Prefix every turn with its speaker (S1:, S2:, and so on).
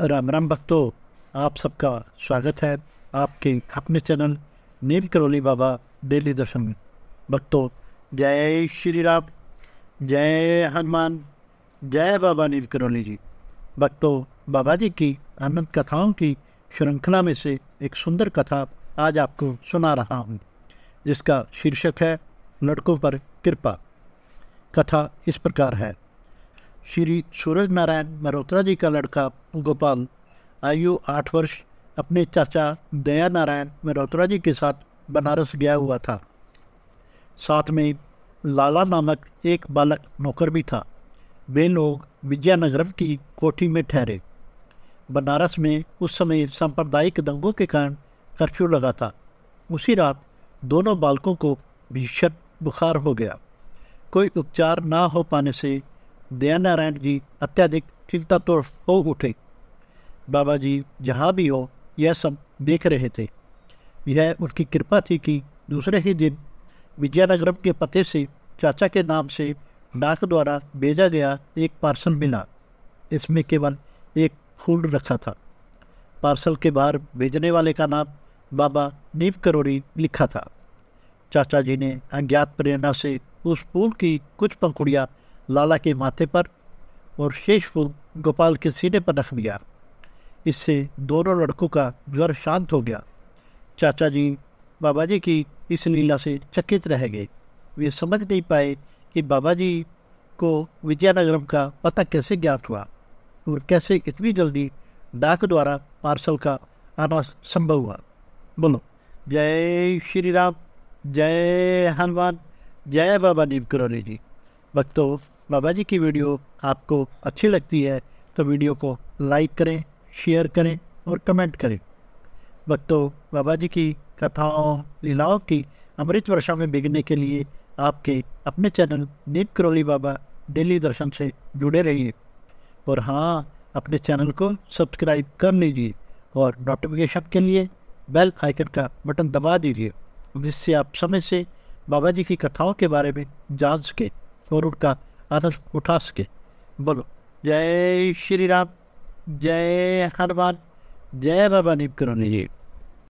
S1: राम राम भक्तो आप सबका स्वागत है आपके अपने चैनल नील करोली बाबा डेली दर्शन में भक्तों जय श्री राम जय हनुमान जय बाबा नील करोली जी भक्तों बाबा जी की आनंद कथाओं की श्रृंखला में से एक सुंदर कथा आज आपको सुना रहा हूँ जिसका शीर्षक है लड़कों पर कृपा कथा इस प्रकार है श्री सूरज नारायण मल्होत्रा जी का लड़का गोपाल आयु आठ वर्ष अपने चाचा दया नारायण मल्होत्रा जी के साथ बनारस गया हुआ था साथ में लाला नामक एक बालक नौकर भी था वे लोग विजयनगरम की कोठी में ठहरे बनारस में उस समय सांप्रदायिक दंगों के कारण कर्फ्यू लगा था उसी रात दोनों बालकों को भीषण बुखार हो गया कोई उपचार ना हो पाने से दया नारायण जी अत्यधिक चिंता तो हो उठे बाबा जी जहाँ भी हो यह सब देख रहे थे यह उनकी कृपा थी कि दूसरे ही दिन विजयनगरम के पते से चाचा के नाम से डाक द्वारा भेजा गया एक पार्सल मिला इसमें केवल एक फूल रखा था पार्सल के बाहर भेजने वाले का नाम बाबा नीम करोरी लिखा था चाचा जी ने अज्ञात प्रेरणा से उस फूल की कुछ पंखुड़ियाँ लाला के माथे पर और शेष फूल गोपाल के सीने पर रख दिया इससे दोनों लड़कों का ज्वर शांत हो गया चाचा जी बाबा जी की इस लीला से चकित रह गए वे समझ नहीं पाए कि बाबा जी को विजयनगरम का पता कैसे ज्ञात हुआ और कैसे इतनी जल्दी डाक द्वारा पार्सल का आना संभव हुआ बोलो जय श्री राम जय हनुमान जय बाबा नीम करौली जी भक्तों बाबा जी की वीडियो आपको अच्छी लगती है तो वीडियो को लाइक करें शेयर करें और कमेंट करें भक्तों बाबा जी की कथाओं लीलाओं की अमृत वर्षा में बिगने के लिए आपके अपने चैनल नीत करोली बाबा डेली दर्शन से जुड़े रहिए और हाँ अपने चैनल को सब्सक्राइब कर लीजिए और नोटिफिकेशन के लिए बेल आइकन का बटन दबा दीजिए जिससे आप समय से बाबा जी की कथाओं के बारे में जान सकें और उनका आनंद उठा सके बोलो जय श्री राम जय हनुमान जय बाबा निपकरणी जी